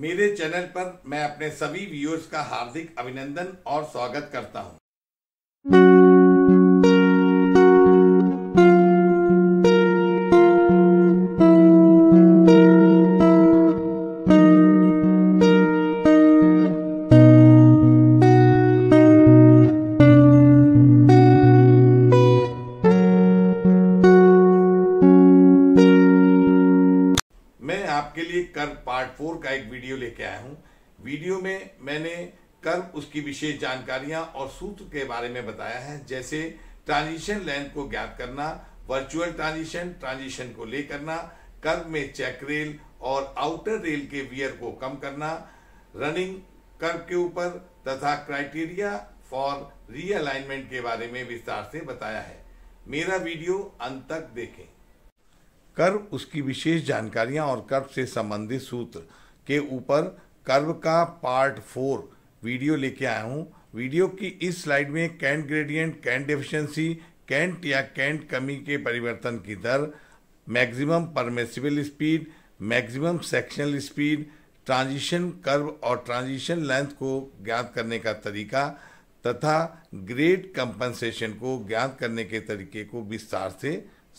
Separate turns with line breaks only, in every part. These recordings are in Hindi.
मेरे चैनल पर मैं अपने सभी व्यूअर्स का हार्दिक अभिनंदन और स्वागत करता हूं लेके आया हूँ वीडियो में मैंने कर्व उसकी विशेष जानकारियाँ और सूत्र के बारे में बताया है जैसे ट्रांजिशन लेंथ को ज्ञात करना वर्चुअल ट्रांजिशन ट्रांजिशन को ले करना कर्व में चेक रेल और आउटर रेल के वियर को कम करना रनिंग कर्व के ऊपर तथा क्राइटेरिया फॉर रीअलाइनमेंट के बारे में विस्तार से बताया है मेरा वीडियो अंत तक देखें कर्व उसकी विशेष जानकारियां और कर्व से संबंधित सूत्र के ऊपर कर्व का पार्ट फोर वीडियो लेके आया हूँ वीडियो की इस स्लाइड में cant gradient cant deficiency cant या कैंट कमी के परिवर्तन की दर maximum permissible speed maximum sectional speed transition curve और ट्रांजिशन लेंथ को ज्ञात करने का तरीका तथा ग्रेड कंपनसेशन को ज्ञात करने के तरीके को विस्तार से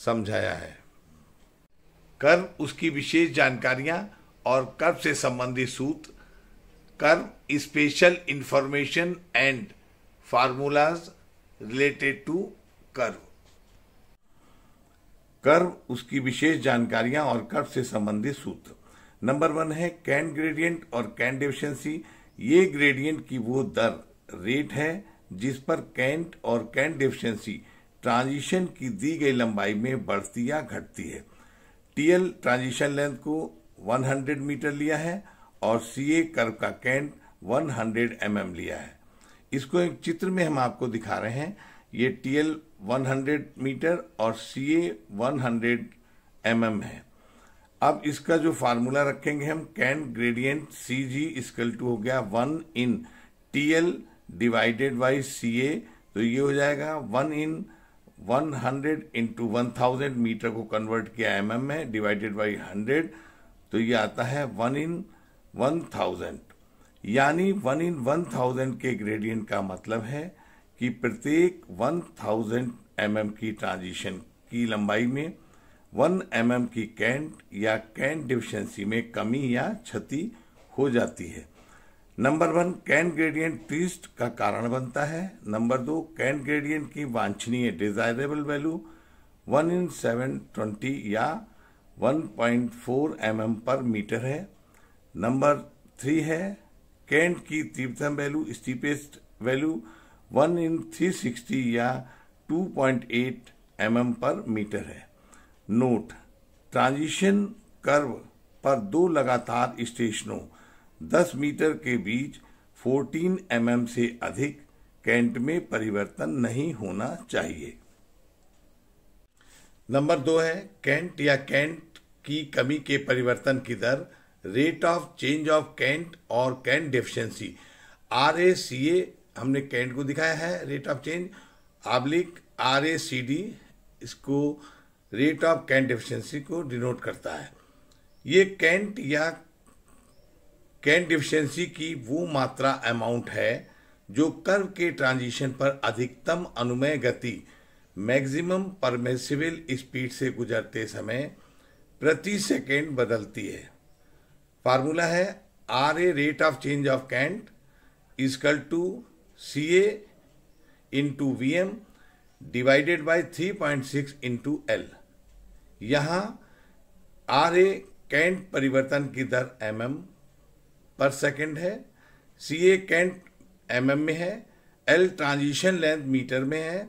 समझाया है कर्व उसकी विशेष जानकारियां और कर्म से संबंधित सूत्र curve special information and formulas related to curve curve उसकी विशेष जानकारियां और कर्म से संबंधित सूत्र नंबर वन है कैन ग्रेडियंट और कैन डिफिशंसी ये ग्रेडियंट की वो दर रेट है जिस पर कैंट और कैंट डिफिशंसी ट्रांजिशन की दी गई लंबाई में बढ़ती या घटती है टीएल ट्रांजिशन लेंथ को 100 मीटर लिया है और सी ए कर्व का कैंट 100 हंड्रेड mm लिया है इसको एक चित्र में हम आपको दिखा रहे हैं ये टी एल वन मीटर और C A one hundred M है अब इसका जो फार्मूला रखेंगे हम cant gradient C G equal to हो गया one in T L divided by C A तो ये हो जाएगा one in one hundred into one thousand metre को कन्वर्ट किया एम mm में डिवाइडेड बाई हंड्रेड तो ये आता है वन इन वन थाउजेंड यानी वन इन वन थाउजेंड के ग्रेडियंट का मतलब है कि प्रत्येक वन थाउजेंड एम की ट्रांजिशन की लंबाई में वन एम की कैंट या कैंट डिफिशेंसी में कमी या क्षति हो जाती है number one cant gradient twist का कारण बनता है नंबर दो कैंट ग्रेडियंट की वांछनीय desirable value one in seven twenty या 1.4 mm पर मीटर है नंबर थ्री है कैंट की तीव्रतम वैल्यू स्टीपेस्ट वैल्यू 1 इन 360 या 2.8 mm पर मीटर है नोट ट्रांजिशन कर्व पर दो लगातार स्टेशनों 10 मीटर के बीच 14 एम mm से अधिक कैंट में परिवर्तन नहीं होना चाहिए नंबर दो है कैंट या कैंट की कमी के परिवर्तन की दर rate of change of cant और cant deficiency R A C A हमने कैंट को दिखाया है rate of change oblique R A C D इसको रेट ऑफ कैंट डिफिशेंसी को डिनोट करता है ये कैंट या कैंट डिफिशेंसी की वो मात्रा अमाउंट है जो कर्व के ट्रांजिशन पर अधिकतम अनुमय गति मैक्सिमम परमेसिबल स्पीड से गुजरते समय प्रति सेकेंड बदलती है फार्मूला है R A rate of change of cant is equal to C A into V M divided by three point six into L यहाँ आर ए कैंट परिवर्तन की दर एम एम पर सेकेंड है C A cant M M में है एल ट्रांजिशन लेंथ मीटर में है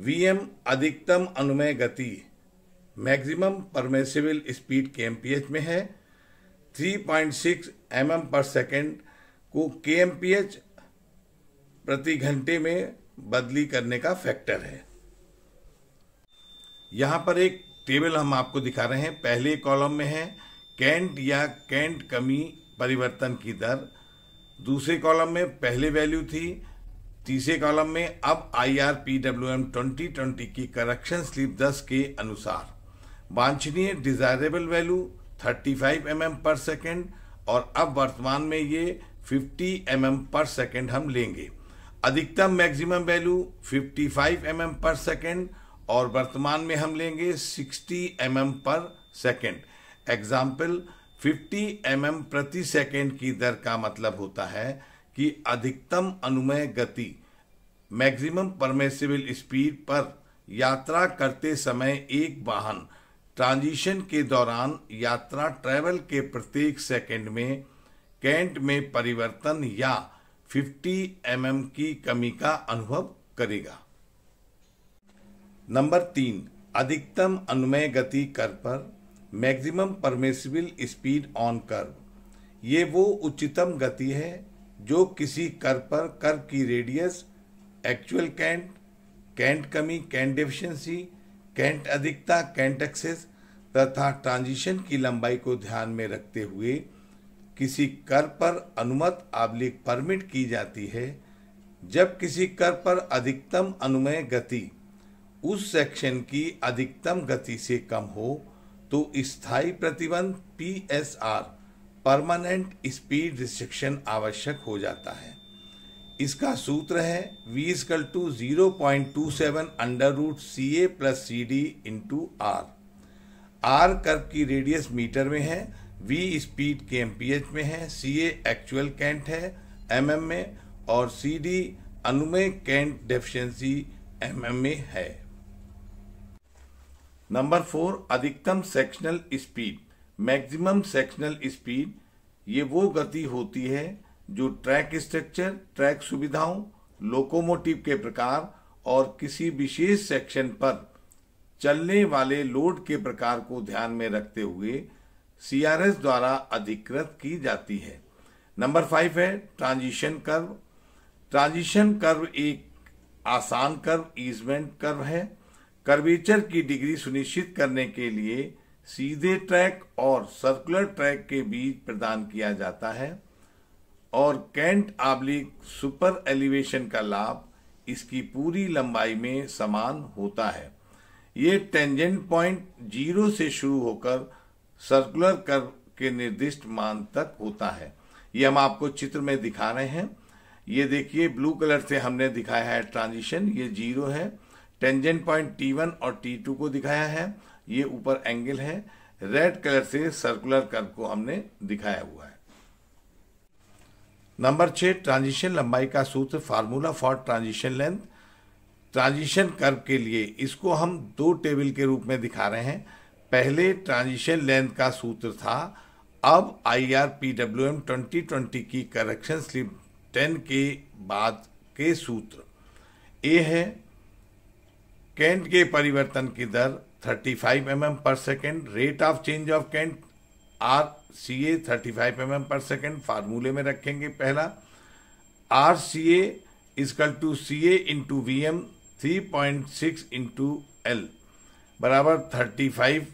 वीएम अधिकतम अनुमेय गति मैक्सिमम परमेसिबल स्पीड के में है 3.6 पॉइंट mm पर सेकेंड को के प्रति घंटे में बदली करने का फैक्टर है यहां पर एक टेबल हम आपको दिखा रहे हैं पहले कॉलम में है कैंट या कैंट कमी परिवर्तन की दर दूसरे कॉलम में पहले वैल्यू थी तीसरे कॉलम में अब I R P W M twenty twenty की करेक्शन स्लीप दस के अनुसार वांछनीय desirable value thirty five M M per second और अब वर्तमान में ये fifty M M per second हम लेंगे अधिकतम maximum value fifty five M M per second और वर्तमान में हम लेंगे sixty M M per second example fifty M M प्रति सेकेंड की दर का मतलब होता है कि अधिकतम अनुमय गति मैक्सिमम परमेसिबल स्पीड पर यात्रा करते समय एक वाहन ट्रांजिशन के दौरान यात्रा ट्रैवल के प्रत्येक सेकंड में कैंट में परिवर्तन या 50 एम mm की कमी का अनुभव करेगा नंबर तीन अधिकतम अनुमय गति कर पर maximum permissible speed on curve ये वो उच्चतम गति है जो किसी कर पर कर की रेडियस एक्चुअल कैंट कैंट कमी कैंट डिफिशेंसी कैंट अधिकता कैंट एक्सेस तथा ट्रांजिशन की लंबाई को ध्यान में रखते हुए किसी कर पर अनुमत आबलिक परमिट की जाती है जब किसी कर पर अधिकतम अनुमय गति उस सेक्शन की अधिकतम गति से कम हो तो स्थायी प्रतिबंध P S R permanent speed restriction आवश्यक हो जाता है इसका सूत्र है V e is equal to zero point two seven under root C A plus C D into R R curve की रेडियस मीटर में है वी स्पीड के एमपीएच में है सी ए एक्चुअल कैंट है एमएम mm में और सी डी अनुमय कैंट डेफिशिएंसी एमएम में है नंबर फोर अधिकतम sectional speed maximum sectional speed ये वो गति होती है जो ट्रैक स्ट्रक्चर ट्रैक सुविधाओं लोकोमोटिव के प्रकार और किसी विशेष सेक्शन पर चलने वाले लोड के प्रकार को ध्यान में रखते हुए सीआरएस द्वारा अधिकृत की जाती है नंबर फाइव है ट्रांजिशन कर्व ट्रांजिशन कर्व एक आसान कर्व ईजमेंट कर्व है कर्वेचर की डिग्री सुनिश्चित करने के लिए सीधे ट्रैक और सर्कुलर ट्रैक के बीच प्रदान किया जाता है और कैंट आब्लिक सुपर एलिवेशन का लाभ इसकी पूरी लंबाई में समान होता है ये टेंजेंट पॉइंट जीरो से शुरू होकर सर्कुलर कर के निर्दिष्ट मान तक होता है ये हम आपको चित्र में दिखा रहे हैं ये देखिए ब्लू कलर से हमने दिखाया है ट्रांजिशन ये जीरो है टेंजेंट पॉइंट टी वन और टी टू को दिखाया है ये ऊपर एंगल है रेड कलर से सर्कुलर कर्व को हमने दिखाया हुआ है नंबर छह ट्रांजिशन लंबाई का सूत्र formula for transition length transition curve के लिए इसको हम दो टेबल के रूप में दिखा रहे हैं पहले ट्रांजिशन लेंथ का सूत्र था अब I R P W M twenty twenty की करेक्शन स्लिप टेन के बाद के सूत्र ए है कैंट के परिवर्तन की दर thirty five M M per second rate of change of cant R C A thirty five M M per second फार्मूले में रखेंगे पहला R C A is equal to C A into V M three point six into L बराबर thirty five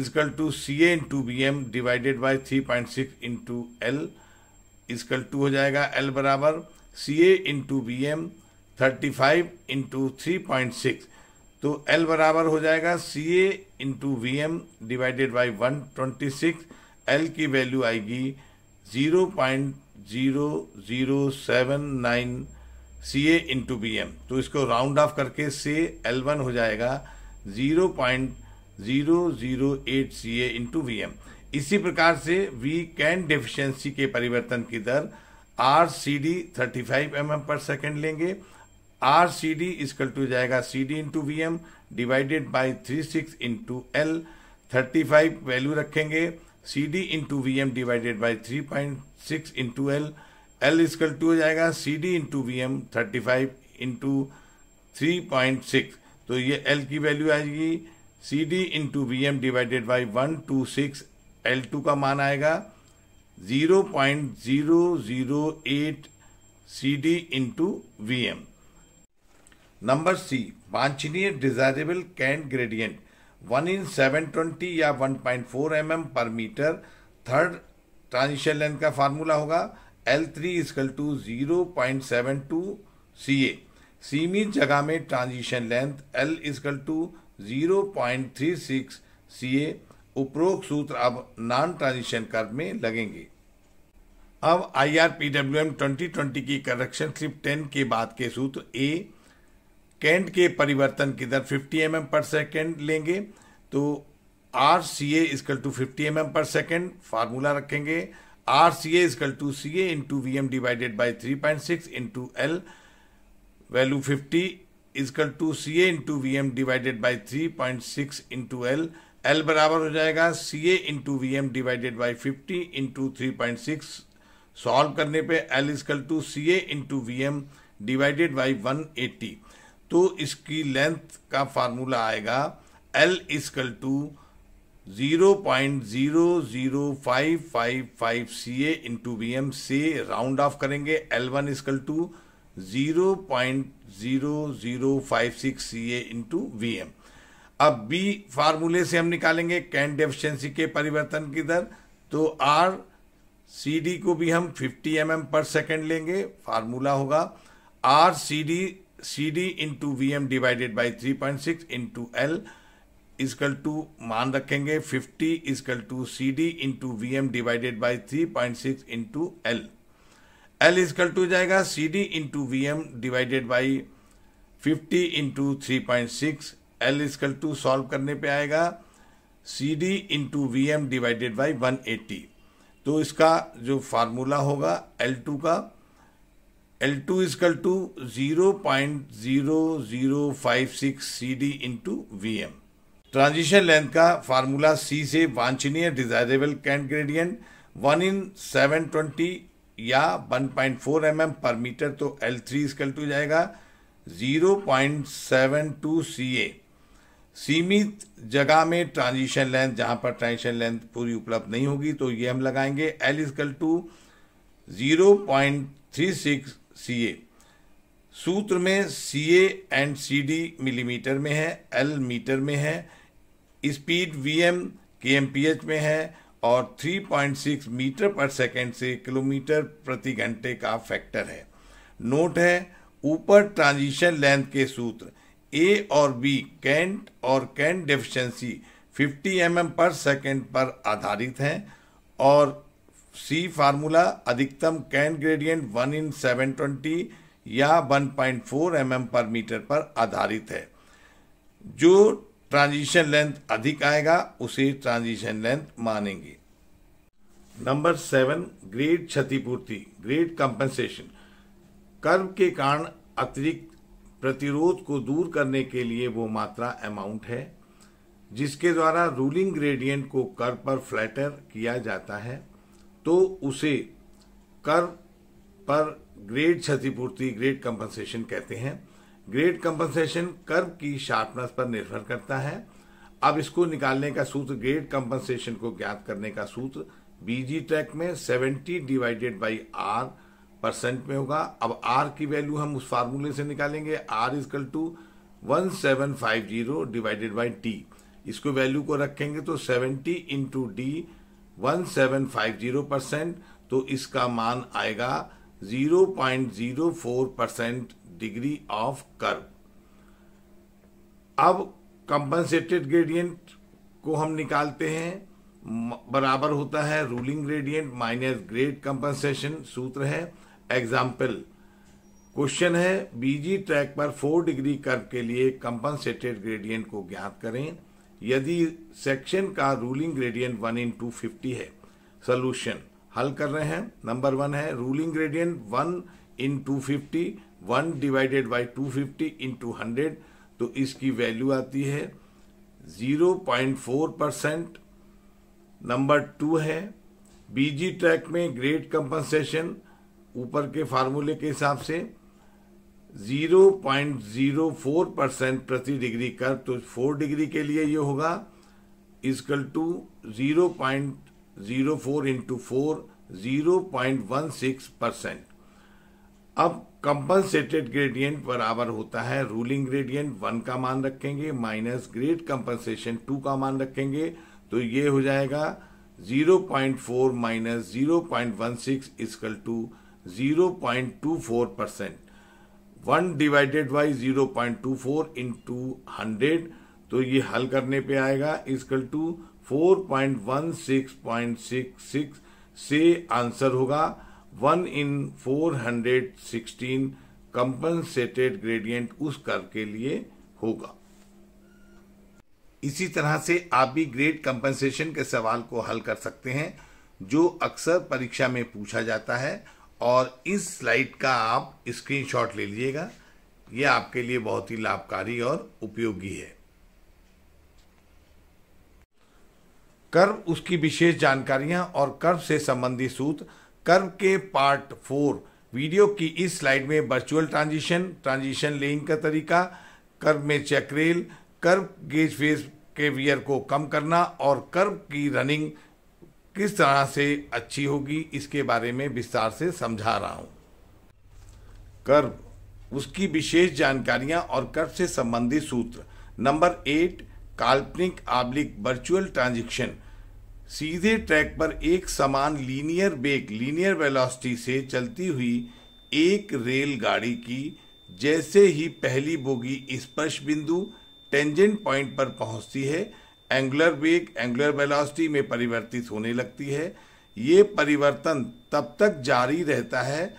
is equal to C A into V M divided by three point six into L is equal to हो जाएगा एल बराबर C A into V M thirty five into three point six तो L बराबर हो जाएगा C A into V M divided by one twenty six L की वैल्यू आएगी zero point zero zero seven nine C A into V M तो इसको राउंड ऑफ करके से एल वन हो जाएगा zero point zero zero eight C A into V M इसी प्रकार से वी कैन डेफिशिएंसी के परिवर्तन की दर R C D thirty five M M per second लेंगे R C D is equal to जाएगा C D into V M divided by three six into L thirty five value रखेंगे C D into V M divided by three point six into L L is equal to हो जाएगा C D into V M thirty five into three point six तो ये एल की वैल्यू आएगी C D into V M divided by one two six L two का मान आएगा zero point zero zero eight C D into V M number C वांछनीय desirable cant gradient one in seven twenty या one point four M M per metre third transition length का फार्मूला होगा L three is equal to zero point seven two C A सीमित जगह में transition length L is equal to zero point three six C A उपरोक्त सूत्र अब नॉन ट्रांजिशन कर्व में लगेंगे अब I R P W M twenty twenty की करेक्शन स्लिप टेन के बाद के सूत्र ए कैंट के परिवर्तन की दर 50 एम पर सेकेंड लेंगे तो R C is equal to fifty M per second formula रखेंगे R C is equal to C A into V M divided by three point six into L value fifty is equal to C A into V M divided by three point six into L L बराबर हो जाएगा C A into V M divided by fifty into three point six solve करने पे L is equal to C A into V M divided by one eighty तो इसकी लेंथ का फार्मूला आएगा L is equal to zero point zero zero five five five C A into B M से राउंड ऑफ करेंगे L one is equal to zero point zero zero five six C A into V M अब बी फार्मूले से हम निकालेंगे कैंट डेफिशिएंसी के परिवर्तन की दर तो आर सी डी को भी हम fifty M M per second लेंगे फार्मूला होगा R C D C D into V M divided by three point six into L is equal to मान रखेंगे fifty is equal to C D into V M divided by three point six into L L is equal to जाएगा C D into V M divided by fifty into three point six L is equal to solve करने पे आएगा सी D into V M divided by one eighty तो इसका जो फार्मूला होगा एल टू का L two equal to zero point zero zero five six C D into V M transition length का फार्मूला सी से वांछनीय desirable cant gradient one in seven twenty या one point four M M per metre तो एल थ्री स्कल टू जाएगा zero point seven two C A सीमित जगह में ट्रांजिशन लेंथ जहां पर ट्रांजिशन लेंथ पूरी उपलब्ध नहीं होगी तो ये हम लगाएंगे L is equal to zero point three six C A सूत्र में C A and C D millimetre में है एल मीटर में है speed V M M K P H में है और 3.6 मीटर पर सेकेंड से किलोमीटर प्रति घंटे का फैक्टर है नोट है ऊपर ट्रांजिशन लेंथ के सूत्र ए और बी कैंट और cant deficiency 50 M mm per second पर आधारित हैं और सी फार्मूला अधिकतम cant gradient one in seven twenty या one point four M M per metre पर आधारित है जो ट्रांजिशन लेंथ अधिक आएगा उसे ट्रांजिशन लेंथ मानेंगे नंबर सेवन ग्रेड क्षतिपूर्ति ग्रेड कंपनसेशन कर्व के कारण अतिरिक्त प्रतिरोध को दूर करने के लिए वो मात्रा अमाउंट है जिसके द्वारा रूलिंग ग्रेडियंट को कर्व पर फ्लैटर किया जाता है तो उसे कर पर ग्रेट क्षतिपूर्ति ग्रेट कंपनसेशन कहते हैं ग्रेट कंपनसेशन कर्व की शार्पनेस पर निर्भर करता है अब इसको निकालने का सूत्र ग्रेट कंपनसेशन को ज्ञात करने का सूत्र बीजी ट्रैक में 70 डिवाइडेड बाई आर परसेंट में होगा अब आर की वैल्यू हम उस फार्मूले से निकालेंगे R is equal to one seven five zero divided by T इसको वैल्यू को रखेंगे तो सेवेंटी इंटू डी 1750 परसेंट तो इसका मान आएगा 0.04 परसेंट डिग्री ऑफ कर्व अब कंपनसेटेड ग्रेडियंट को हम निकालते हैं बराबर होता है ruling gradient minus grade compensation सूत्र है एग्जाम्पल क्वेश्चन है बीजी ट्रैक पर फोर डिग्री कर्व के लिए कंपनसेटेड ग्रेडियंट को ज्ञात करें यदि सेक्शन का ruling gradient one in two fifty है सोल्यूशन हल कर रहे हैं नंबर वन है ruling gradient one in two fifty one divided by two fifty into hundred तो इसकी वैल्यू आती है zero point four percent number two है बीजी ट्रैक में ग्रेड कंपनसेशन ऊपर के फार्मूले के हिसाब से 0.04 परसेंट प्रति डिग्री कर तो फोर डिग्री के लिए ये होगा is equal to 0.04 point zero four into four zero point one six percent अब कंपनसेटेड ग्रेडियंट बराबर होता है रूलिंग ग्रेडियंट वन का मान रखेंगे माइनस ग्रेड कंपनसेशन टू का मान रखेंगे तो ये हो जाएगा zero point four minus zero point one six is equal to zero point two four percent one divided by zero point two four to hundred तो ये हल करने पे आएगा is equal to four point one six point six six से आंसर होगा one in four hundred sixteen compensated gradient उस कर के लिए होगा इसी तरह से आप भी ग्रेड कंपनसेशन के सवाल को हल कर सकते हैं जो अक्सर परीक्षा में पूछा जाता है और इस स्लाइड का आप स्क्रीनशॉट ले लीजिएगा यह आपके लिए बहुत ही लाभकारी और उपयोगी है कर्व उसकी विशेष जानकारियां और कर्व से संबंधित सूत्र कर्व के पार्ट फोर वीडियो की इस स्लाइड में वर्चुअल ट्रांजिशन ट्रांजिशन लेइंग का तरीका कर्व में चक्रेल कर्व गेज फेस के वियर को कम करना और कर्व की रनिंग किस तरह से अच्छी होगी इसके बारे में विस्तार से समझा रहा हूं कर्व उसकी विशेष जानकारियाँ और कर्व से संबंधित सूत्र नंबर एट काल्पनिक आब्लिक वर्चुअल ट्रांजेक्शन सीधे ट्रैक पर एक समान लीनियर बेग लीनियर वेलोसिटी से चलती हुई एक रेलगाड़ी की जैसे ही पहली बोगी स्पर्श बिंदु टेंजेंट पॉइंट पर पहुंचती है एंगुलर वेग एंगुलर वेलोसिटी में परिवर्तित होने लगती है ये परिवर्तन तब तक जारी रहता है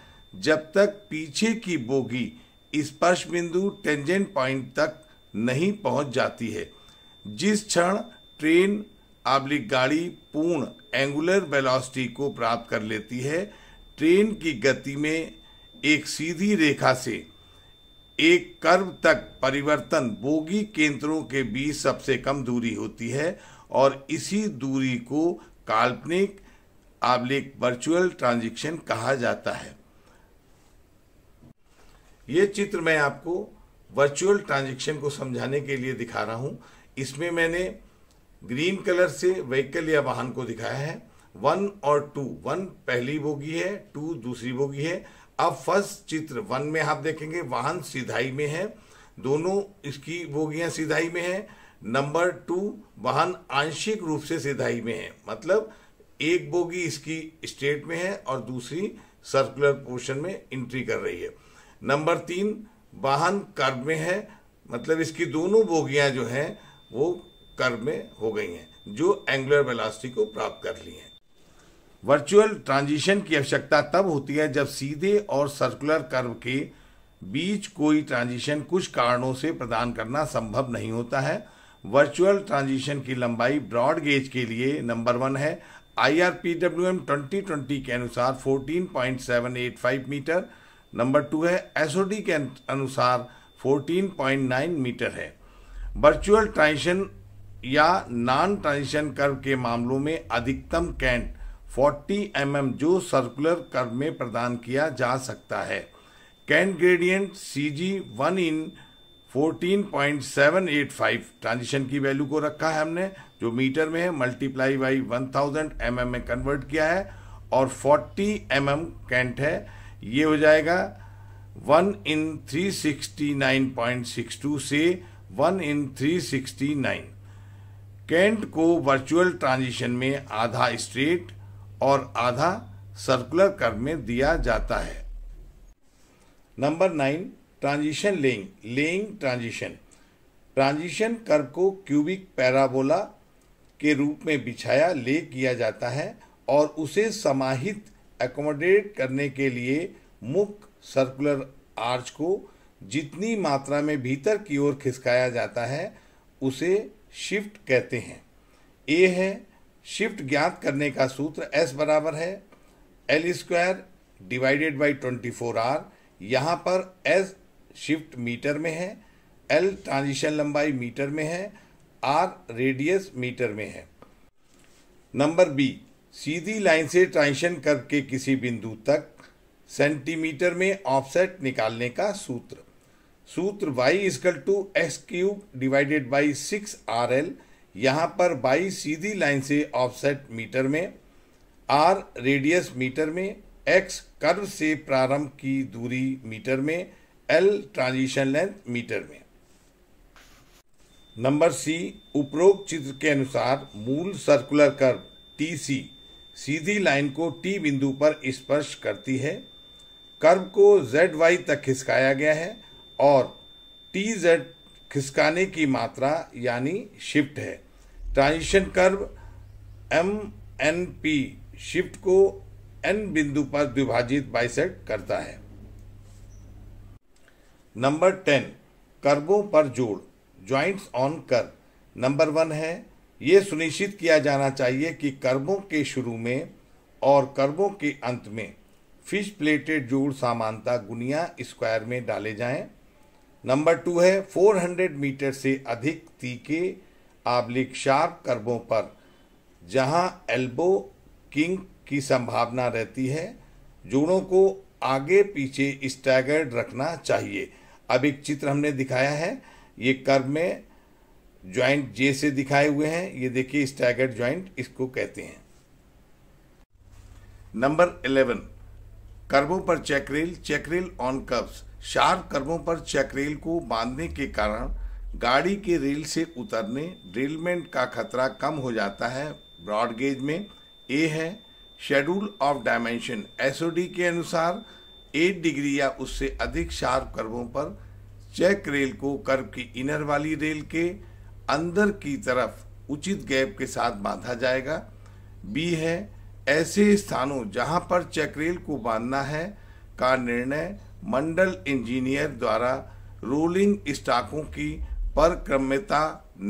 जब तक पीछे की बोगी स्पर्श बिंदु टेंजेंट पॉइंट तक नहीं पहुंच जाती है जिस क्षण ट्रेन आबली गाड़ी पूर्ण एंगुलर वेलोसिटी को प्राप्त कर लेती है ट्रेन की गति में एक सीधी रेखा से एक कर्व तक परिवर्तन बोगी केंद्रों के बीच सबसे कम दूरी होती है और इसी दूरी को काल्पनिक आबलिक वर्चुअल ट्रांजिक्शन कहा जाता है ये चित्र मैं आपको वर्चुअल ट्रांजिक्शन को समझाने के लिए दिखा रहा हूँ इसमें मैंने ग्रीन कलर से व्हीकल या वाहन को दिखाया है वन और टू वन पहली बोगी है टू दूसरी बोगी है अब फर्स्ट चित्र वन में आप देखेंगे वाहन सीधाई में है दोनों इसकी बोगियां सीधाई में है नंबर टू वाहन आंशिक रूप से सीधाई में है मतलब एक बोगी इसकी स्टेट में है और दूसरी सर्कुलर पोर्शन में एंट्री कर रही है नंबर तीन वाहन कर्व में है मतलब इसकी दोनों बोगियां जो हैं वो कर्व में हो गई हैं जो एंगुलर वेलासिटी को प्राप्त कर ली हैं वर्चुअल ट्रांजिशन की आवश्यकता तब होती है जब सीधे और सर्कुलर कर्व के बीच कोई ट्रांजिशन कुछ कारणों से प्रदान करना संभव नहीं होता है वर्चुअल ट्रांजिशन की लंबाई ब्रॉड गेज के लिए नंबर वन है I R P W M twenty twenty के अनुसार fourteen point seven eight five metre number two है एस ओ डी के अनुसार फोर्टीन पॉइंट नाइन मीटर है वर्चुअल ट्रांजिशन या नॉन ट्रांजिशन कर्व के मामलों में अधिकतम कैंट 40 एम mm जो सर्कुलर कर्व में प्रदान किया जा सकता है cant gradient C G one in 14.785 transition की वैल्यू को रखा है हमने जो मीटर में है मल्टीप्लाई बाई 1000 थाउजेंड mm में कन्वर्ट किया है और 40 एम mm कैंट है ये हो जाएगा 1 इन 369.62 से 1 इन 369 कैंट को वर्चुअल ट्रांजिशन में आधा स्ट्रेट और आधा सर्कुलर कर्व में दिया जाता है number nine transition laying laying transition transition curve को क्यूबिक पैराबोला के रूप में बिछाया ले किया जाता है और उसे समाहित एकोमोडेट करने के लिए मुख्य सर्कुलर आर्च को जितनी मात्रा में भीतर की ओर खिसकाया जाता है उसे शिफ्ट कहते हैं ए है शिफ्ट ज्ञात करने का सूत्र एस बराबर है L square divided by twenty four R यहाँ पर एस शिफ्ट मीटर में है एल ट्रांजिशन लंबाई मीटर में है आर रेडियस मीटर में है नंबर बी सीधी लाइन से ट्रांजिशन करके के किसी बिंदु तक सेंटीमीटर में ऑफसेट निकालने का सूत्र सूत्र Y equal to X cube divided by six R L यहाँ पर बाई सीधी लाइन से ऑफसेट मीटर में आर रेडियस मीटर में एक्स कर्व से प्रारंभ की दूरी मीटर में एल ट्रांजिशन लेंथ मीटर में नंबर सी उपरोक्त चित्र के अनुसार मूल सर्कुलर कर्व टी सी सीधी लाइन को टी बिंदु पर स्पर्श करती है कर्व को जेड वाई तक खिसकाया गया है और टी जेड खिसकाने की मात्रा यानी शिफ्ट है transition curve M N P shift को एन बिंदु पर विभाजित बाइसेक्ट करता है नंबर टेन कर्बों पर जोड़ joints on curve number one है यह सुनिश्चित किया जाना चाहिए कि कर्बों के शुरू में और कर्बों के अंत में फिश प्लेटेड जोड़ सामानता गुनिया स्क्वायर में डाले जाएं। नंबर टू है 400 मीटर से अधिक तीखे आबलिक शार्प कर्वों पर जहां एल्बो किंग की संभावना रहती है जोड़ों को आगे पीछे स्टैगर्ड रखना चाहिए अब एक चित्र हमने दिखाया है ये कर्ब में ज्वाइंट जे से दिखाए हुए हैं ये देखिए स्टैगर्ड ज्वाइंट इसको कहते हैं नंबर इलेवन कर्बों पर check rail check rail on curves sharp कर्बों पर चेकरेल को बांधने के कारण गाड़ी के रेल से उतरने रेलमेंट का खतरा कम हो जाता है ब्रॉड गेज में ए है शेड्यूल ऑफ डायमेंशन एस के अनुसार एट डिग्री या उससे अधिक शार्प कर्वों पर चेक रेल को कर्व की इनर वाली रेल के अंदर की तरफ उचित गैप के साथ बांधा जाएगा बी है ऐसे स्थानों जहां पर चेक रेल को बांधना है का निर्णय मंडल इंजीनियर द्वारा रोलिंग स्टाकों की परक्रम्यता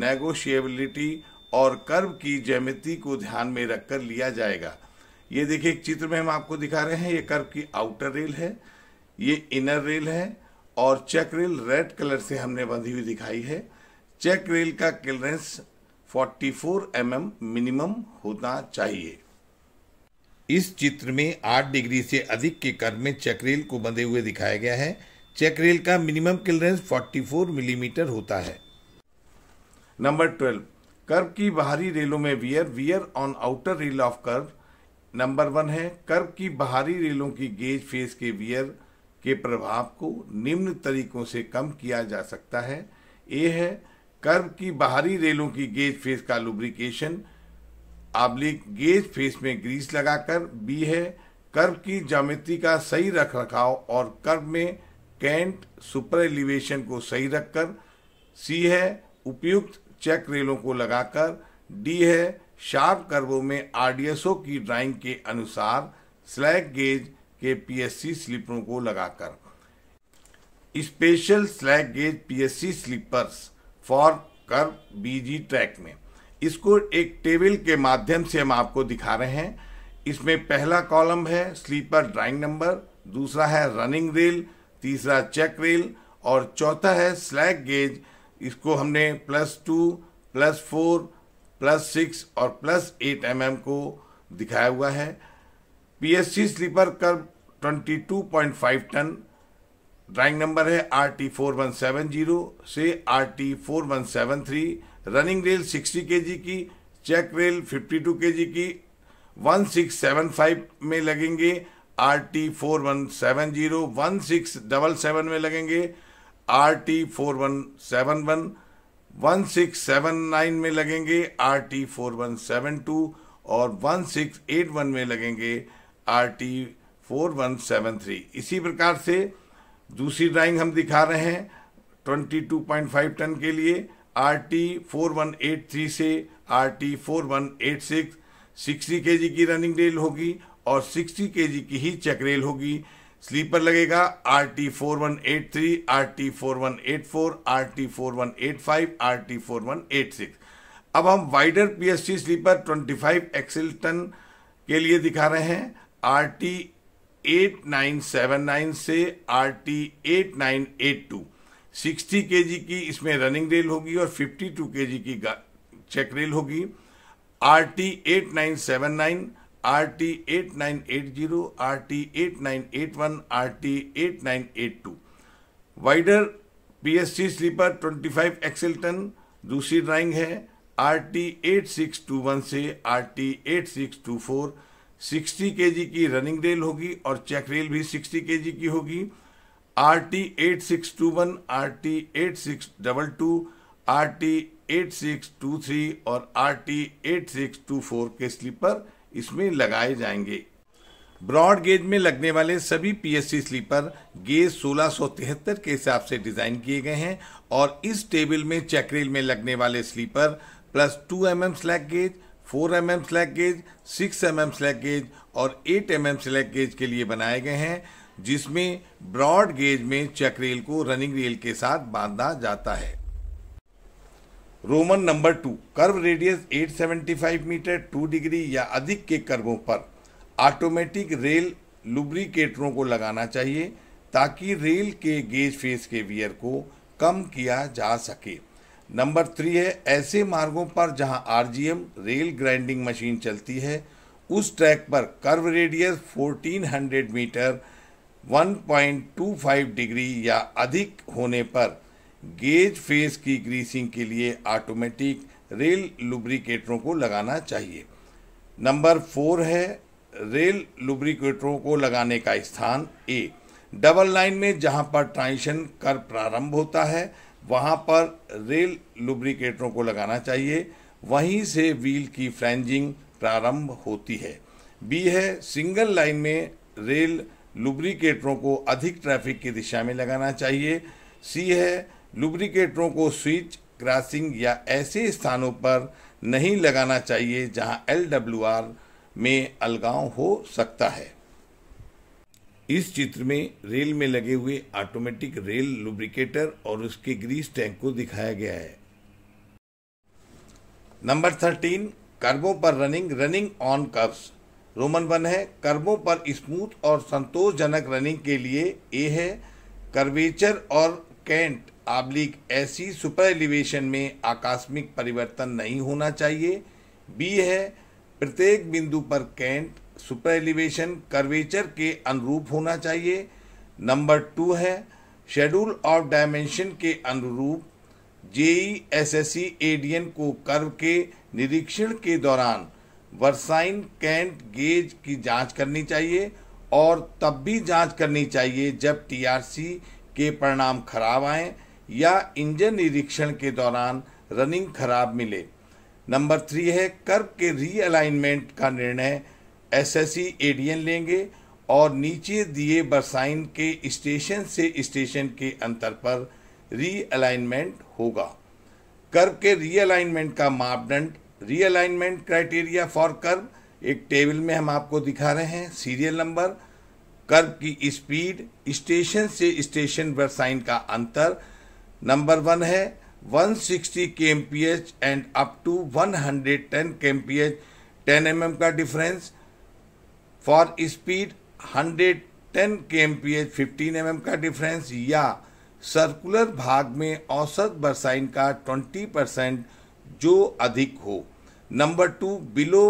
नेगोशिएबिलिटी और कर्व की जैमिति को ध्यान में रखकर लिया जाएगा ये देखिए एक चित्र में हम आपको दिखा रहे हैं ये कर्व की आउटर रेल है ये इनर रेल है और चेक रेल रेड कलर से हमने बंधी हुई दिखाई है चेक रेल का क्लियरेंस 44 फोर mm मिनिमम होना चाहिए इस चित्र में 8 डिग्री से अधिक के कर्व में चेक रेल को बंधे हुए दिखाया गया है चेक रेल का मिनिमम क्लियरेंस 44 मिलीमीटर mm होता है नंबर 12 कर्व की बाहरी रेलों में wear wear on outer rail of curve number one है कर्व की बाहरी रेलों की गेज फेस के वियर के प्रभाव को निम्न तरीकों से कम किया जा सकता है ए है कर्व की बाहरी रेलों की गेज फेस का लुब्रिकेशन आब्लिक गेज फेस में ग्रीस लगाकर बी है कर्व की ज्योमेट्री का सही रखरखाव और कर्व में कैंट सुपर एलिवेशन को सही रखकर सी है उपयुक्त चेक रेलों को लगाकर डी है शार्प कर्वों में आरडीएसओ की ड्राइंग के अनुसार स्लैग गेज के पीएससी स्लीपरों को लगाकर special slack gauge PSC sleepers for curve BG track में इसको एक टेबल के माध्यम से हम आपको दिखा रहे हैं इसमें पहला कॉलम है स्लीपर ड्राइंग नंबर दूसरा है रनिंग रेल तीसरा चेक रेल और चौथा है स्लैग गेज इसको हमने plus two plus four plus six और प्लस एट एम mm को दिखाया हुआ है PSC sleeper curve 22.5 ton drawing number है R T four one seven zero से R T four one seven three running rail 60 के की चेक रेल 52 के की 1675 में लगेंगे R T four one seven zero one six double seven में लगेंगे R T four one seven one one six seven nine में लगेंगे R T four one seven two और वन सिक्स एट वन में लगेंगे R T four one seven three इसी प्रकार से दूसरी ड्राइंग हम दिखा रहे हैं twenty two point five ton के लिए R T four one eight three से R T four one eight six sixty K G की रनिंग रेल होगी और 60 के की ही चक्रेल होगी स्लीपर लगेगा R T four one eight three R T four one eight four R T four one eight five R T four one eight six अब हम wider C sleeper 25 axle ton के लिए दिखा रहे हैं R T eight nine seven nine से R T eight nine eight two sixty K G की इसमें रनिंग रेल होगी और फिफ्टी टू के जी की चेक रेल होगी R T eight nine seven nine R T eight nine eight zero R T eight nine eight one R T eight nine eight two wider P S C sleeper twenty five axle ton ton दूसरी ड्राइंग है R T eight six two one से R T eight six two four sixty K G की रनिंग रेल होगी और चेक रेल भी सिक्सटी के जी की होगी R T eight six two one R T eight six double two R T eight six two three और R T eight six two four के स्लीपर इसमें लगाए जाएंगे ब्रॉड गेज में लगने वाले सभी पीएससी स्लीपर गेज सोलह के हिसाब से डिजाइन किए गए हैं और इस टेबल में चक्रेल में लगने वाले sleeper plus two M M slack gauge four M M slack gauge six M M slack gauge और eight M M slack gauge के लिए बनाए गए हैं जिसमें ब्रॉड गेज में चक्रेल को रनिंग रेल के साथ बांधा जाता है Roman number two curve radius 875 metre two degree या अधिक के कर्वों पर ऑटोमेटिक रेल लुब्रिकेटरों को लगाना चाहिए ताकि रेल के गेज फेस के वियर को कम किया जा सके नंबर थ्री है ऐसे मार्गों पर जहां आरजीएम रेल ग्राइंडिंग मशीन चलती है उस ट्रैक पर कर्व रेडियस 1400 मीटर 1.25 डिग्री या अधिक होने पर गेज फेस की ग्रीसिंग के लिए ऑटोमेटिक रेल लुब्रिकेटरों को लगाना चाहिए नंबर फोर है रेल लुब्रिकेटरों को लगाने का स्थान ए डबल लाइन में जहां पर ट्रांशन कर प्रारंभ होता है वहां पर रेल लुब्रिकेटरों को लगाना चाहिए वहीं से व्हील की फ्रेंजिंग प्रारंभ होती है बी है सिंगल लाइन में रेल लुब्रिकेटरों को अधिक ट्रैफिक की दिशा में लगाना चाहिए सी है लुब्रिकेटरों को स्विच क्रॉसिंग या ऐसे स्थानों पर नहीं लगाना चाहिए जहां एल में अलगाव हो सकता है इस चित्र में रेल में लगे हुए ऑटोमेटिक रेल लुब्रिकेटर और उसके ग्रीस टैंक को दिखाया गया है नंबर थर्टीन कर्बों पर running running on curves Roman one है कर्बों पर स्मूथ और संतोषजनक रनिंग के लिए ए है कर्वेचर और कैंट आब्लिक ऐसी सुपर एलिवेशन में आकस्मिक परिवर्तन नहीं होना चाहिए बी है प्रत्येक बिंदु पर कैंट सुपर एलिवेशन कर्वेचर के अनुरूप होना चाहिए नंबर टू है शेड्यूल ऑफ डायमेंशन के अनुरूप JE S S C ADEN को कर्व के निरीक्षण के दौरान वर्साइन कैंट गेज की जांच करनी चाहिए और तब भी जांच करनी चाहिए जब टीआरसी आर के परिणाम खराब आए या इंजन निरीक्षण के दौरान रनिंग खराब मिले नंबर थ्री है कर्व के रीअलाइनमेंट का निर्णय एसएससी एडीएन e, लेंगे और नीचे दिए बरसाइन के स्टेशन से स्टेशन के अंतर पर रीअलाइनमेंट होगा कर्व के रीअलाइनमेंट का मापदंड रीअलाइनमेंट क्राइटेरिया फॉर कर्व एक टेबल में हम आपको दिखा रहे हैं सीरियल नंबर कर्व की स्पीड स्टेशन से स्टेशन पर साइन का अंतर नंबर वन है 160 sixty K M P H and up to one hundred ten K M P H ten M M का difference for speed hundred ten K M P H fifteen M M का डिफरेंस या सर्कुलर भाग में औसत बरसाइन का 20 परसेंट जो अधिक हो number two below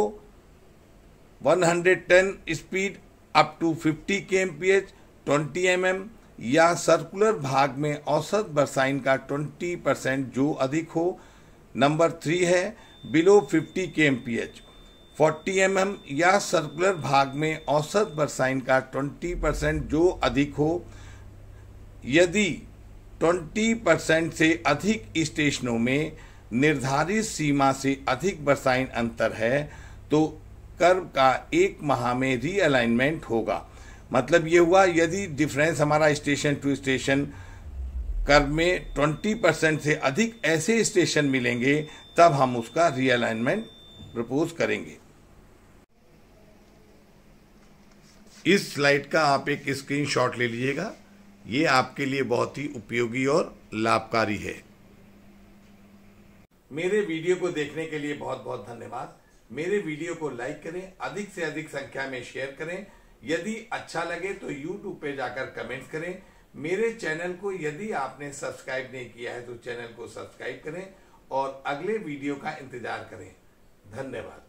110 speed up to 50 K M P H twenty M M या सर्कुलर भाग में औसत बरसाइन का 20 परसेंट जो अधिक हो नंबर थ्री है below 50 K M P H forty M M या सर्कुलर भाग में औसत बरसाइन का 20 परसेंट जो अधिक हो यदि 20 परसेंट से अधिक स्टेशनों में निर्धारित सीमा से अधिक बरसाइन अंतर है तो कर्व का एक माह में रीअलाइनमेंट होगा मतलब ये हुआ यदि डिफरेंस हमारा स्टेशन टू स्टेशन कर में 20 परसेंट से अधिक ऐसे स्टेशन मिलेंगे तब हम उसका रीअलाइनमेंट प्रपोज करेंगे इस स्लाइड का आप एक स्क्रीनशॉट ले लीजिएगा ये आपके लिए बहुत ही उपयोगी और लाभकारी है मेरे वीडियो को देखने के लिए बहुत बहुत धन्यवाद मेरे वीडियो को लाइक करें अधिक से अधिक संख्या में शेयर करें यदि अच्छा लगे तो यूट्यूब पे जाकर कमेंट करें मेरे चैनल को यदि आपने सब्सक्राइब नहीं किया है तो चैनल को सब्सक्राइब करें और अगले वीडियो का इंतजार करें धन्यवाद